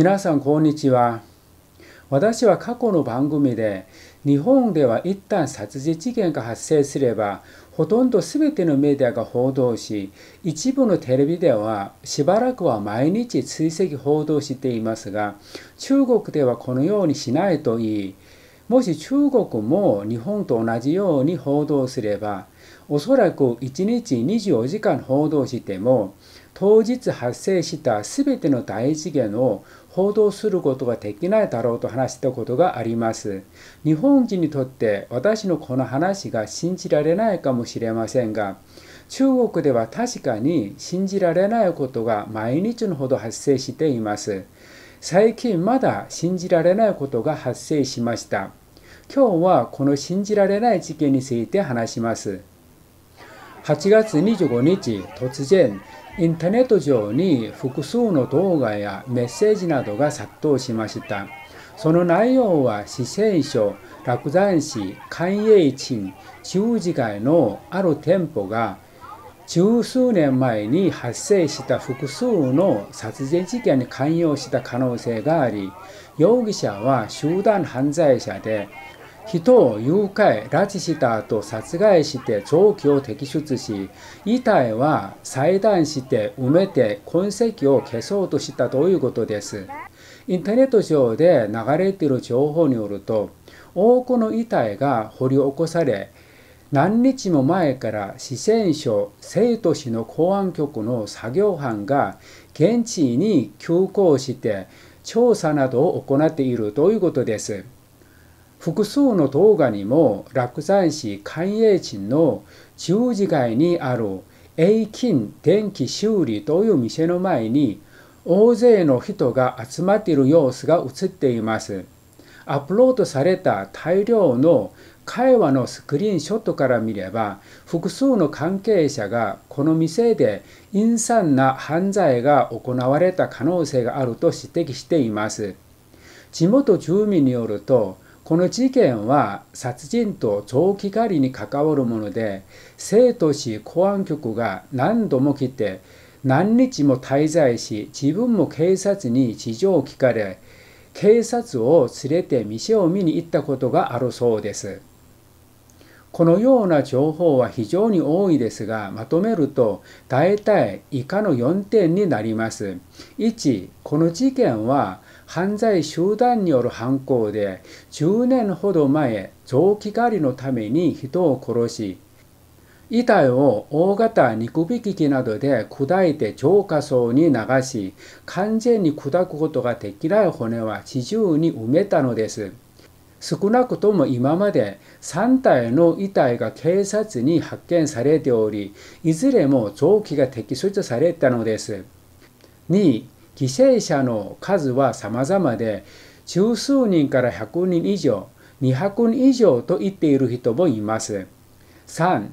皆さんこんにちは私は過去の番組で日本では一旦殺人事件が発生すればほとんど全てのメディアが報道し一部のテレビではしばらくは毎日追跡報道していますが中国ではこのようにしないといいもし中国も日本と同じように報道すればおそらく1日24時間報道しても当日発生した全ての大事件を報道することができないだろうと話したことがあります。日本人にとって私のこの話が信じられないかもしれませんが、中国では確かに信じられないことが毎日のほど発生しています。最近まだ信じられないことが発生しました。今日はこの信じられない事件について話します。8月25日、突然、インターネット上に複数の動画やメッセージなどが殺到しました。その内容は四川省楽山市寛永鎮中字街のある店舗が十数年前に発生した複数の殺人事件に関与した可能性があり、容疑者は集団犯罪者で人を誘拐、拉致した後殺害して臓器を摘出し、遺体は裁断して埋めて痕跡を消そうとしたということです。インターネット上で流れている情報によると、多くの遺体が掘り起こされ、何日も前から四川省成都市の公安局の作業班が現地に急行して調査などを行っているということです。複数の動画にも落山市寛永鎮の十字街にある永金電気修理という店の前に大勢の人が集まっている様子が映っています。アップロードされた大量の会話のスクリーンショットから見れば複数の関係者がこの店で陰惨な犯罪が行われた可能性があると指摘しています。地元住民によるとこの事件は殺人と長期狩りに関わるもので、生徒市公安局が何度も来て、何日も滞在し、自分も警察に事情を聞かれ、警察を連れて店を見に行ったことがあるそうです。このような情報は非常に多いですが、まとめると大体以下の4点になります。1、この事件は犯罪集団による犯行で10年ほど前臓器狩りのために人を殺し遺体を大型肉引きなどで砕いて浄化層に流し完全に砕くことができない骨は地中に埋めたのです少なくとも今まで3体の遺体が警察に発見されておりいずれも臓器が摘出されたのです2犠牲者の数は様々で、十数人から100人以上、200人以上と言っている人もいます。3、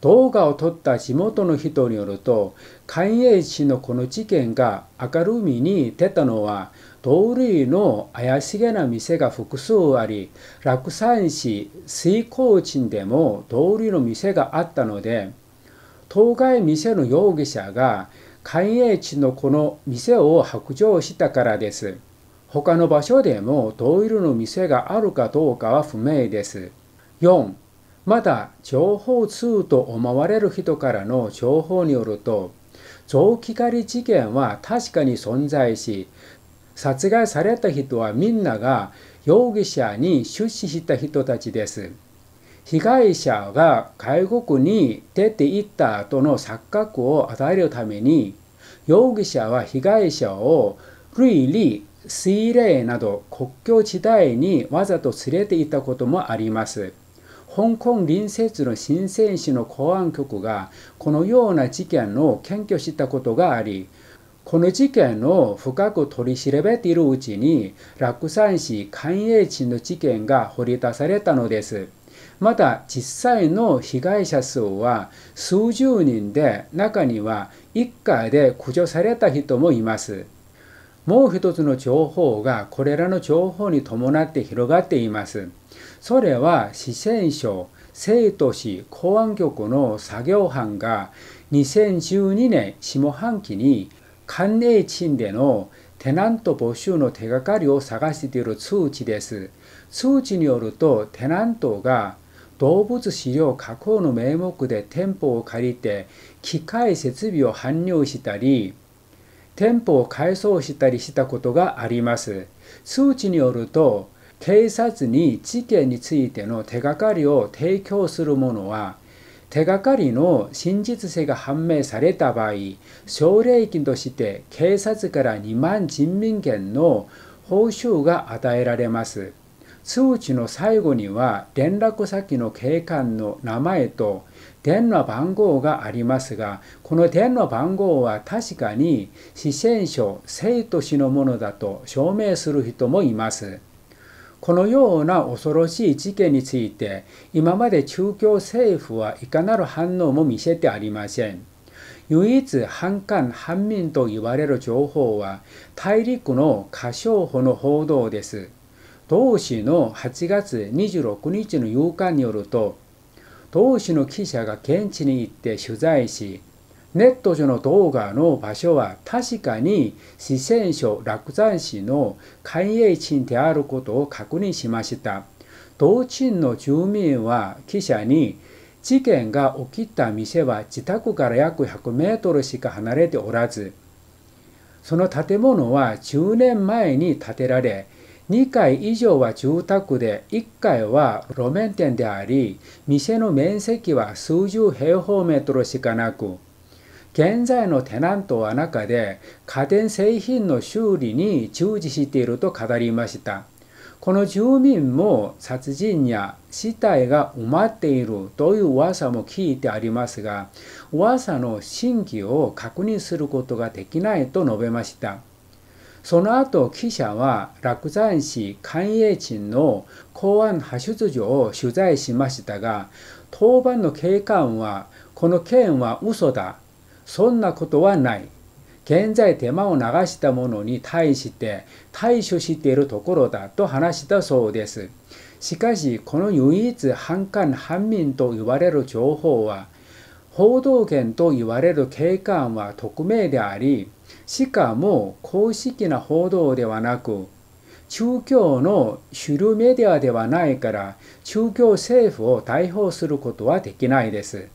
動画を撮った地元の人によると、関営市のこの事件が明るみに出たのは、同類の怪しげな店が複数あり、落山市水高鎮でも通りの店があったので、当該店の容疑者が寛永地のこの店を白状したからです。他の場所でも同色の店があるかどうかは不明です。4、まだ情報通と思われる人からの情報によると、雑木狩り事件は確かに存在し、殺害された人はみんなが容疑者に出資した人たちです。被害者が外国に出て行った後の錯覚を与えるために容疑者は被害者を類理水霊など国境地帯にわざと連れて行ったこともあります。香港隣接の深セ市の公安局がこのような事件を検挙したことがありこの事件を深く取り調べているうちに、落山市寛永地の事件が掘り出されたのです。また実際の被害者数は数十人で中には一家で駆除された人もいます。もう一つの情報がこれらの情報に伴って広がっています。それは四川省成都市公安局の作業班が2012年下半期に関連賃でのテナント募集の手がかりを探している通知です。通知によるとテナントが動物飼料加工の名目で店舗を借りて機械設備を搬入したり店舗を改装したりしたことがあります数値によると警察に事件についての手がかりを提供するものは手がかりの真実性が判明された場合奨励金として警察から2万人民元の報酬が与えられます。通知の最後には連絡先の警官の名前と電話番号がありますが、この電話番号は確かに四川省生徒氏のものだと証明する人もいます。このような恐ろしい事件について、今まで中共政府はいかなる反応も見せてありません。唯一反韓反民と言われる情報は大陸の過小歩の報道です。同市の8月26日の夕刊によると、同市の記者が現地に行って取材し、ネット上の動画の場所は確かに四川省楽山市の海営地であることを確認しました。同鎮の住民は記者に、事件が起きた店は自宅から約100メートルしか離れておらず、その建物は10年前に建てられ、2階以上は住宅で1階は路面店であり店の面積は数十平方メートルしかなく現在のテナントは中で家電製品の修理に従事していると語りましたこの住民も殺人や死体が埋まっているという噂も聞いてありますが噂の真偽を確認することができないと述べましたその後記者は洛山市寛永鎮の公安派出所を取材しましたが当番の警官はこの件は嘘だそんなことはない現在手間を流したものに対して対処しているところだと話したそうですしかしこの唯一反感反民と言われる情報は報道権と言われる警官は匿名でありしかも公式な報道ではなく、中共の主流メディアではないから、中共政府を逮捕することはできないです。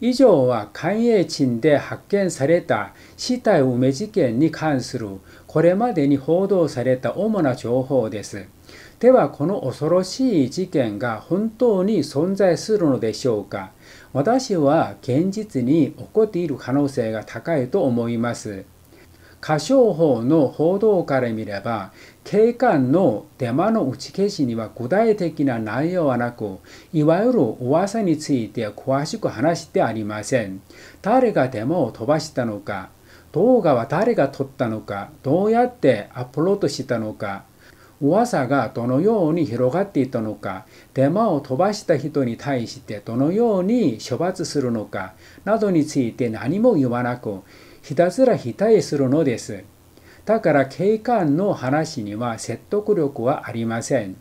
以上は寛永鎮で発見された死体埋め事件に関するこれまでに報道された主な情報です。ではこの恐ろしい事件が本当に存在するのでしょうか私は現実に起こっている可能性が高いと思います。歌唱法の報道から見れば、警官のデマの打ち消しには具体的な内容はなく、いわゆる噂について詳しく話してありません。誰がデマを飛ばしたのか、動画は誰が撮ったのか、どうやってアップロードしたのか、噂がどのように広がっていたのか、デマを飛ばした人に対してどのように処罰するのかなどについて何も言わなく、ひたすら否定するのです。だから警官の話には説得力はありません。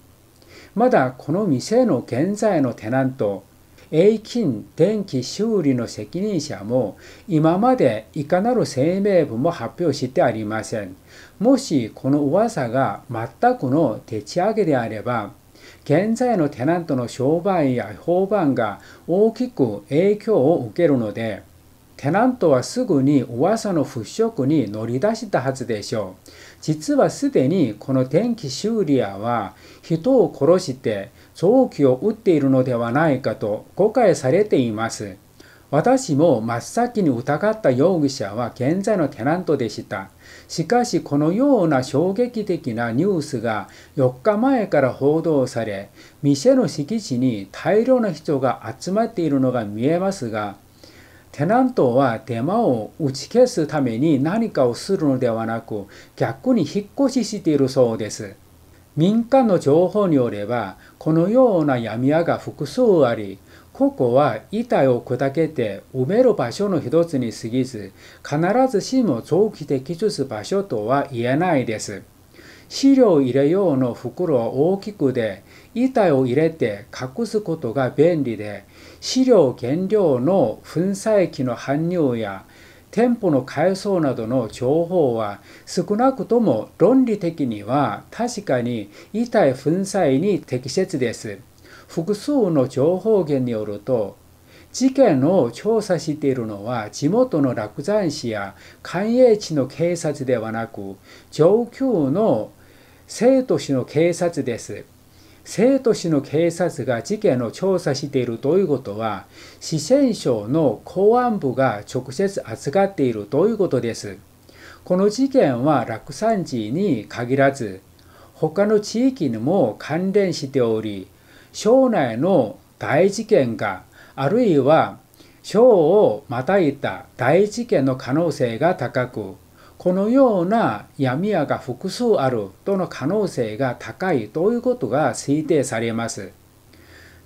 まだこの店の現在のテナント、永金電気修理の責任者も今までいかなる声明文も発表してありません。もしこの噂が全くの手打ち上げであれば、現在のテナントの商売や評判が大きく影響を受けるので、テナントはすぐに噂の払拭に乗り出したはずでしょう。実はすでにこの天気修理屋は人を殺して臓器を打っているのではないかと誤解されています。私も真っ先に疑った容疑者は現在のテナントでした。しかしこのような衝撃的なニュースが4日前から報道され、店の敷地に大量の人が集まっているのが見えますが、テナントは手間を打ち消すために何かをするのではなく、逆に引っ越ししているそうです。民間の情報によれば、このような闇屋が複数あり、ここは板を砕けて埋める場所の一つに過ぎず、必ずしも長期的術場所とは言えないです。資料入れ用の袋は大きくで、板を入れて隠すことが便利で、資料原料の粉砕機の搬入や、店舗の改装などの情報は少なくとも論理的には確かに板粉砕に適切です。複数の情報源によると、事件を調査しているのは地元の落山市や官営地の警察ではなく上級の生徒市の警察です。生徒死の警察が事件を調査しているということは、四川省の公安部が直接扱っているということです。この事件は落山寺に限らず、他の地域にも関連しており、省内の大事件が、あるいは省をまたいた大事件の可能性が高く、このような闇屋が複数あるとの可能性が高いということが推定されます。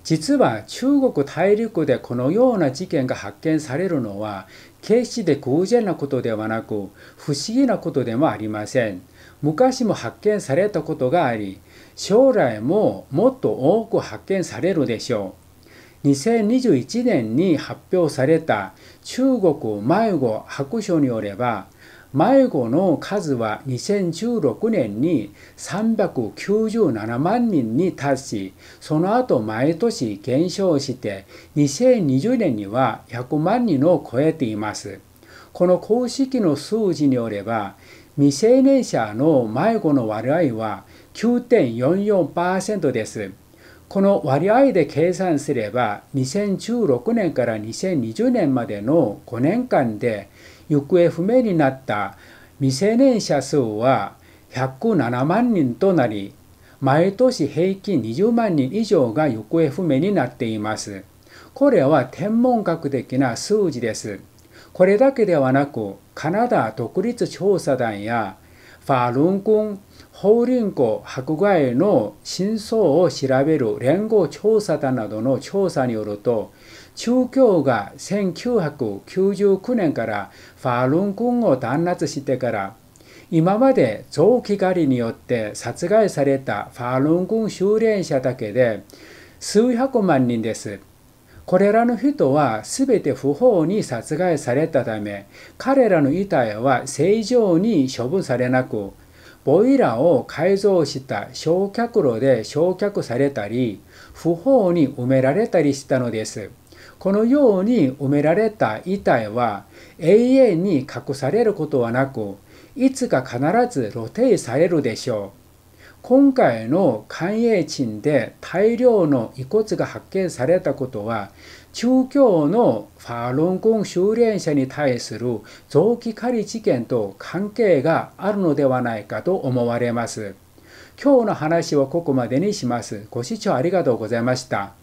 実は中国大陸でこのような事件が発見されるのは決して偶然なことではなく不思議なことでもありません。昔も発見されたことがあり将来ももっと多く発見されるでしょう。2021年に発表された中国迷子白書によれば迷子の数は2016年に397万人に達し、その後毎年減少して、2020年には100万人を超えています。この公式の数字によれば、未成年者の迷子の割合は9.44%です。この割合で計算すれば、2016年から2020年までの5年間で、行方不明になった未成年者数は107万人となり、毎年平均20万人以上が行方不明になっています。これは天文学的な数字です。これだけではなく、カナダ独立調査団やファルン君、ン、法輪功迫害の真相を調べる連合調査団などの調査によると、宗教が1999年からファールンクンを弾圧してから今まで臓器狩りによって殺害されたファールンクン修練者だけで数百万人です。これらの人は全て不法に殺害されたため、彼らの遺体は正常に処分されなく、ボイラーを改造した焼却炉で焼却されたり、不法に埋められたりしたのです。このように埋められた遺体は永遠に隠されることはなく、いつか必ず露呈されるでしょう。今回の寛永鎮で大量の遺骨が発見されたことは、中共のファーロンゴン修練者に対する臓器狩り事件と関係があるのではないかと思われます。今日の話をここまでにします。ご視聴ありがとうございました。